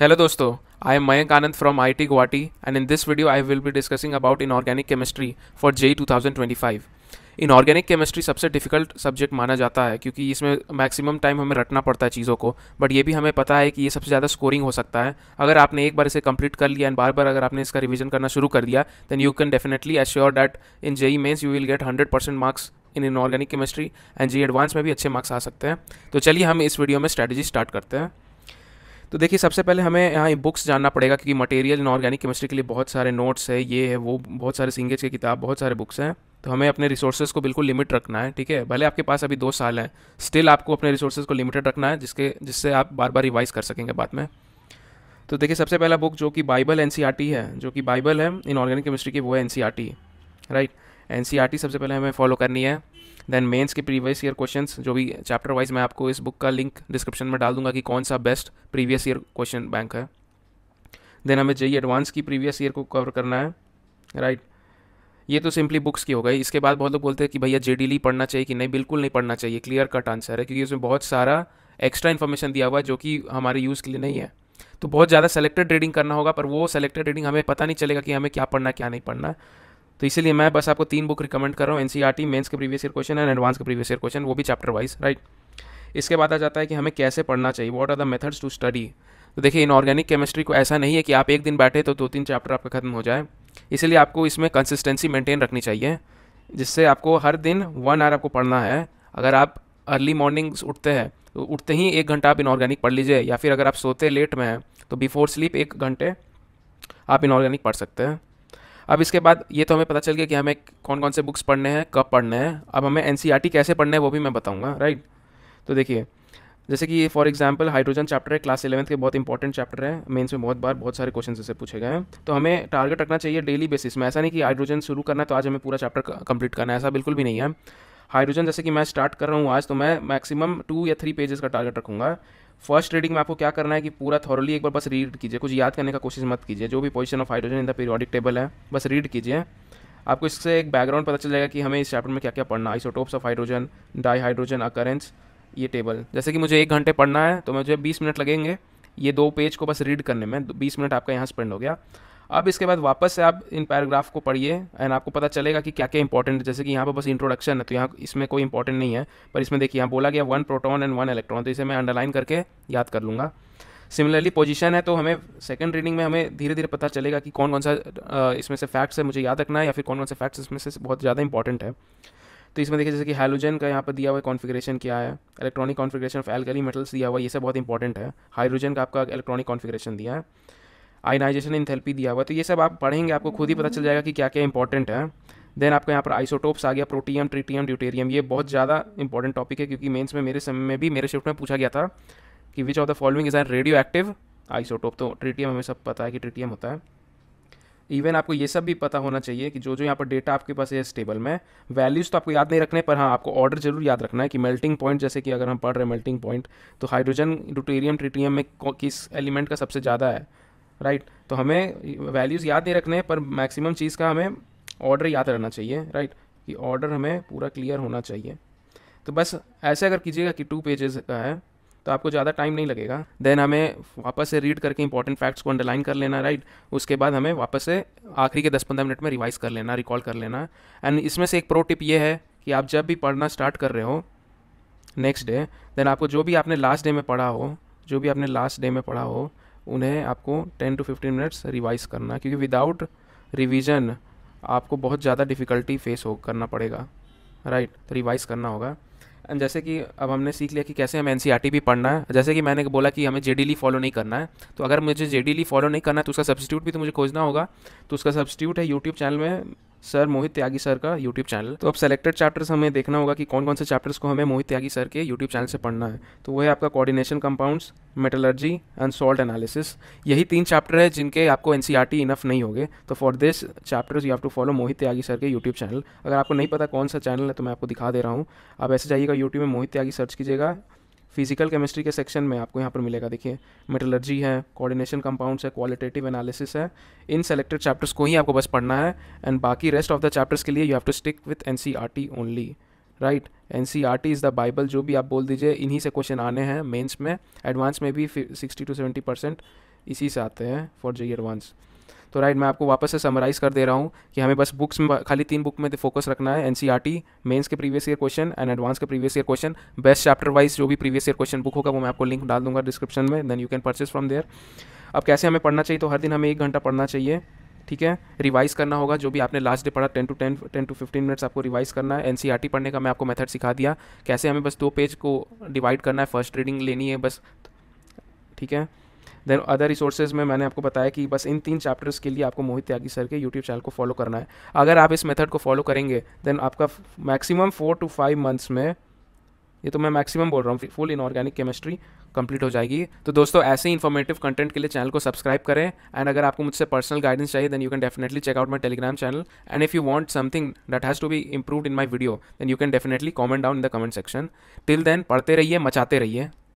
Hello दोस्तों I am Mayank Anand from I T Guwahati and in this video I will be discussing about inorganic chemistry for JEE two thousand twenty five inorganic chemistry सबसे difficult subject माना जाता है क्योंकि इसमें maximum time हमें रटना पड़ता है चीज़ों को बट ये भी हमें पता है कि ये सबसे ज़्यादा स्कोरिंग हो सकता है अगर आपने एक बार इसे कंप्लीट कर लिया एंड बार बार अगर आपने इसका रिवीजन करना शुरू कर दिया then you can definitely assure that in JEE mains you will get hundred percent marks in inorganic chemistry and JEE advance में भी अच्छे मार्क्स आ सकते हैं तो चलिए हम इस वीडियो में स्ट्रैटेजी स्टार्ट करते हैं तो देखिए सबसे पहले हमें यहाँ बुक्स जानना पड़ेगा क्योंकि मटेरियल इन ऑर्गेनिक केमिस्ट्री के लिए बहुत सारे नोट्स है ये है वो बहुत सारे सिंगेज की किताब बहुत सारे बुक्स हैं तो हमें अपने रिसोर्सेज को बिल्कुल लिमिट रखना है ठीक है भले आपके पास अभी दो साल हैं स्टिल आपको अपने रिसोर्सेज को लिमिटेड रखना है जिसके जिससे आप बार बार रिवाइज कर सकेंगे बाद में तो देखिए सबसे पहला बुक जो कि बाइबल एन e है जो कि बाइबल है इन ऑर्गेनिक केमिस्ट्री की वो है N right e right? N e सबसे पहले हमें फॉलो करनी है देन मेंस के प्रीवियस ईयर क्वेश्चंस जो भी चैप्टर वाइज मैं आपको इस बुक का लिंक डिस्क्रिप्शन में डाल दूंगा कि कौन सा best previous year question bank है देन हमें जेई एडवांस की प्रीवियस ईयर को कवर करना है राइट right. ये तो सिंपली बुक्स की हो गई इसके बाद बहुत लोग बोलते हैं कि भैया जे डी ली पढ़ना चाहिए कि नहीं बिल्कुल नहीं पढ़ना चाहिए क्लियर कट आंसर है क्योंकि उसमें बहुत सारा एक्स्ट्रा इन्फॉर्मेशन दिया हुआ है जो कि हमारे यूज़ के लिए नहीं है तो बहुत ज़्यादा सेलेक्टेड रीडिंग करना होगा पर वो सेलेक्टेड रीडिंग हमें पता नहीं चलेगा कि हमें क्या पढ़ना क्या नहीं पढ़ना तो इसलिए मैं बस आपको तीन बुक रिकमेंड कर रहा हूँ N C R T mains के previous year question and advance के प्रीवियस ईयर क्वेश्चन वो भी चैप्टर वाइज राइट इसके बाद आ जाता है कि हमें कैसे पढ़ना चाहिए what are the methods to study तो देखिए इनऑर्गेनिक केमिस्ट्री को ऐसा नहीं है कि आप एक दिन बैठे तो दो तीन चैप्टर आपका खत्म हो जाए इसलिए आपको इसमें कंसिस्टेंसी मेंटेन रखनी चाहिए जिससे आपको हर दिन वन आवर आपको पढ़ना है अगर आप अर्ली मॉर्निंग्स उठते हैं तो उठते ही एक घंटा आप इनऑर्गेनिक पढ़ लीजिए या फिर अगर आप सोते लेट में हैं तो बिफोर स्लीप एक घंटे आप इनऑर्गेनिक पढ़ सकते हैं अब इसके बाद ये तो हमें पता चल गया कि हमें कौन कौन से बुक्स पढ़ने हैं कब पढ़ने हैं अब हमें एन e कैसे पढ़ने हैं वो भी मैं बताऊँगा राइट तो देखिए जैसे कि फॉर एग्जाम्पल हाइड्रोजन चैप्टर है क्लास इलेवंथ के बहुत इंपॉर्टेंट चैप्टर है मेंस में बहुत बार बहुत सारे क्वेश्चन जैसे पूछे गए हैं तो हमें टारगेट रखना चाहिए डेली बेसिस में ऐसा नहीं कि हाइड्रोजन शुरू करना है तो आज हमें पूरा चैप्टर कंप्लीट करना है ऐसा बिल्कुल भी नहीं है हाइड्रोजन जैसे कि मैं स्टार्ट कर रहा हूँ आज तो मैं मैक्सिमम टू या थ्री पेजेस का टारगेट रखूँगा फर्स्ट रीडिंग में आपको क्या करना है कि पूरा थॉरली एक बार बस रीड कीजिए कुछ याद करने का कोशिश मत कीजिए जो भी position of hydrogen in the periodic table है बस रीड कीजिए आपको इससे एक बैकग्राउंड पता चल जाएगा कि हमें इस चैप्टर में क्या क्या पढ़ना है isotopes of hydrogen dihydrogen occurrence ये टेबल जैसे कि मुझे एक घंटे पढ़ना है तो मुझे बीस मिनट लगेंगे ये दो पेज को बस रीड करने में बीस मिनट आपका यहाँ स्पेंड हो गया अब इसके बाद वापस से आप इन पैराग्राफ को पढ़िए एंड आपको पता चलेगा कि क्या क्या इंपॉर्टेंट है जैसे कि यहाँ पर बस इंट्रोडक्शन है तो यहाँ इसमें कोई इंपॉर्टेंट नहीं है पर इसमें देखिए यहाँ बोला गया one proton and one electron तो इसे मैं अंडरलाइन करके याद कर लूँगा सिमिलरली पोजीशन है तो हमें सेकंड रीडिंग में हमें धीरे धीरे पता चलेगा कि कौन कौन सा इसमें से फैक्ट्स है मुझे याद रखना है या फिर कौन कौन से फैक्ट्स इसमें से बहुत ज़्यादा इंपॉर्टेंट है तो इसमें देखिए जैसे कि हाइड्रोजन का यहाँ पर दिया हुआ कॉन्फिग्रेशन क्या है electronic configuration of alkali metals दिया हुआ ये सब बहुत इंपॉर्टेंट है हाइड्रोजन का आपका इलेक्ट्रॉनिक कॉन्फिग्रेशन दिया है आइनाइजेशन इनथेरेपी दिया हुआ तो ये सब आप पढ़ेंगे आपको खुद ही पता चल जाएगा कि क्या क्या इंपॉर्टेंट है देन आपको यहाँ पर आइसोटोप्स आ गया प्रोटियम ट्रिटियम ड्यूटेरियम ये बहुत ज़्यादा इंपॉर्टेंट टॉपिक है क्योंकि मेन्स में मेरे समय में भी मेरे शिफ्ट में पूछा गया था कि which of the following is are radioactive isotope तो ट्रिटियम हमें सब पता है कि ट्रिटियम होता है इवन आपको ये सब भी पता होना चाहिए कि जो जो यहाँ पर डेटा आपके पास है स्टेबल में वैल्यूज़ तो आपको याद नहीं रखने पर हाँ आपको ऑर्डर जरूर याद रखना है कि मेल्टिंग पॉइंट जैसे कि अगर हम पढ़ रहे हैं मेल्टिंग पॉइंट तो हाइड्रोजन ड्यूटेरियम ट्रिटियम में किस एलिमेंट का सबसे ज़्यादा है राइट right? तो हमें वैल्यूज़ याद नहीं रखने पर मैक्सिमम चीज़ का हमें ऑर्डर याद रहना चाहिए राइट right? कि ऑर्डर हमें पूरा क्लियर होना चाहिए तो बस ऐसे अगर कीजिएगा कि टू पेजेस का है तो आपको ज़्यादा टाइम नहीं लगेगा देन हमें वापस से रीड करके इंपॉर्टेंट फैक्ट्स को अंडरलाइन कर लेना राइट right? उसके बाद हमें वापस से आखिरी के दस पंद्रह मिनट में रिवाइज कर लेना रिकॉल कर लेना एंड इसमें से एक प्रो टिप ये है कि आप जब भी पढ़ना स्टार्ट कर रहे हो नेक्स्ट डे देन आपको जो भी आपने लास्ट डे में पढ़ा हो जो भी आपने लास्ट डे में पढ़ा हो उन्हें आपको ten to fifteen minutes revise करना क्योंकि विदाउट रिविज़न आपको बहुत ज़्यादा डिफ़िकल्टी फेस हो करना पड़ेगा राइट right, तो रिवाइज करना होगा एंड जैसे कि अब हमने सीख लिया कि कैसे हमें एन e भी पढ़ना है जैसे कि मैंने बोला कि हमें जे फॉलो e नहीं करना है तो अगर मुझे जे फॉलो e नहीं करना है तो उसका सब्सिट्यूट भी तो मुझे खोजना होगा तो उसका सब्सिट्यूट है यूट्यूब चैनल में सर मोहित त्यागी सर का यूट्यूब चैनल तो अब सेलेक्टेड चैप्टर्स हमें देखना होगा कि कौन कौन से चैप्टर्स को हमें मोहित त्यागी सर के यूट्यूब चैनल से पढ़ना है तो वो है आपका coordination compounds metallurgy and salt analysis यही तीन चैप्टर है जिनके आपको एन इनफ e नहीं होंगे तो for this chapters you have to follow Mohit Tyagi sir के यूट्यूब चैनल अगर आपको नहीं पता कौन सा चैनल है तो मैं आपको दिखा दे रहा हूँ आप ऐसे जाइएगा यूट्यूब में मोहित त्यागी सर्च कीजिएगा फिजिकल केमिस्ट्री के सेक्शन में आपको यहाँ पर मिलेगा देखिए मेटलर्जी है कोऑर्डिनेशन कंपाउंड्स है क्वालिटेटिव एनालिसिस है इन सेलेक्टेड चैप्टर्स को ही आपको बस पढ़ना है एंड बाकी रेस्ट ऑफ द चैप्टर्स के लिए you have to stick with N C R T only right N C R T is the bible जो भी आप बोल दीजिए इन्हीं से क्वेश्चन आने हैं मेन्स में एडवांस में भी सिक्सटी टू सेवेंटी परसेंट इसी से आते हैं फॉर जे एडवांस तो राइट मैं आपको वापस से समराइज़ कर दे रहा हूँ कि हमें बस बुक्स में खाली तीन बुक में फोकस रखना है एन सी आर टी के previous year question and advance के previous year question best chapter wise जो भी प्रीवियस ईयर क्वेश्चन बुक होगा वो मैं आपको लिंक डाल दूंगा डिस्क्रिप्शन में then you can purchase from there अब कैसे हमें पढ़ना चाहिए तो हर दिन हमें एक घंटा पढ़ना चाहिए ठीक है रिवाइज करना होगा जो भी आपने लास्ट डे पढ़ा ten to ten ten to fifteen minutes आपको रिवाइज करना है एन e पढ़ने का मैं आपको मेथड सिखा दिया कैसे हमें बस दो पेज को डिवाइड करना है फर्स्ट रीडिंग लेनी है बस ठीक है देन अदर रिसोर्सेज में मैंने आपको बताया कि बस इन तीन चैप्टर्स के लिए आपको मोहित त्यागी सर के यूट्यूब चैनल को फॉलो करना है अगर आप इस मेथड को फॉलो करेंगे देन आपका maximum four to five months में ये तो मैं मैक्सिमम बोल रहा हूँ फुल इनऑर्गेनिक केमिस्ट्री कंप्लीट हो जाएगी तो दोस्तों ऐसे इन्फॉर्मेटिव कंटेंट के लिए चैनल को सब्सक्राइब करें एंड अगर आपको मुझसे पर्सनल गाइडेंस चाहिए then you can definitely check out my Telegram channel and if you want something that has to be improve in my video then you can definitely comment down in the comment section till then पढ़ते रहिए मचाते रहिए